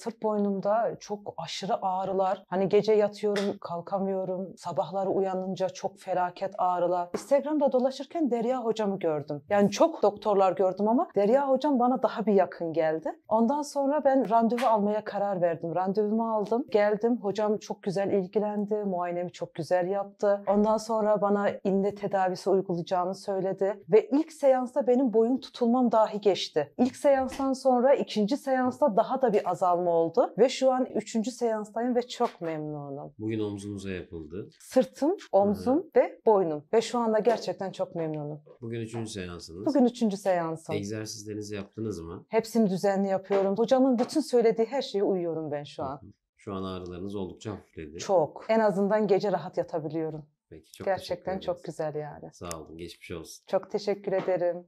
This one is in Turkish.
sırt boynumda çok aşırı ağrılar. Hani gece yatıyorum kalkamıyorum. Sabahlar uyanınca çok felaket ağrılar. Instagram'da dolaşırken Derya hocamı gördüm. Yani çok doktorlar gördüm ama Derya hocam bana daha bir yakın geldi. Ondan sonra ben randevu almaya karar verdim. Randevumu aldım. Geldim. Hocam çok güzel ilgilendi. Muayenemi çok güzel yaptı. Ondan sonra bana inle tedavisi uygulayacağını söyledi. Ve ilk seansta benim boyun tutulmam dahi geçti. İlk seanstan sonra ikinci seansta daha da bir azalma oldu ve şu an üçüncü seanstayım ve çok memnunum. Bugün omzunuza yapıldı. Sırtım, omzum Hı. ve boynum ve şu anda gerçekten çok memnunum. Bugün üçüncü seansınız. Bugün üçüncü seansım. Egzersizlerinizi yaptınız mı? Hepsini düzenli yapıyorum. Hocamın bütün söylediği her şeye uyuyorum ben şu an. Hı hı. Şu an ağrılarınız oldukça hafifledi. Çok. En azından gece rahat yatabiliyorum. Peki çok Gerçekten çok güzel yani. Sağ olun. Geçmiş olsun. Çok teşekkür ederim.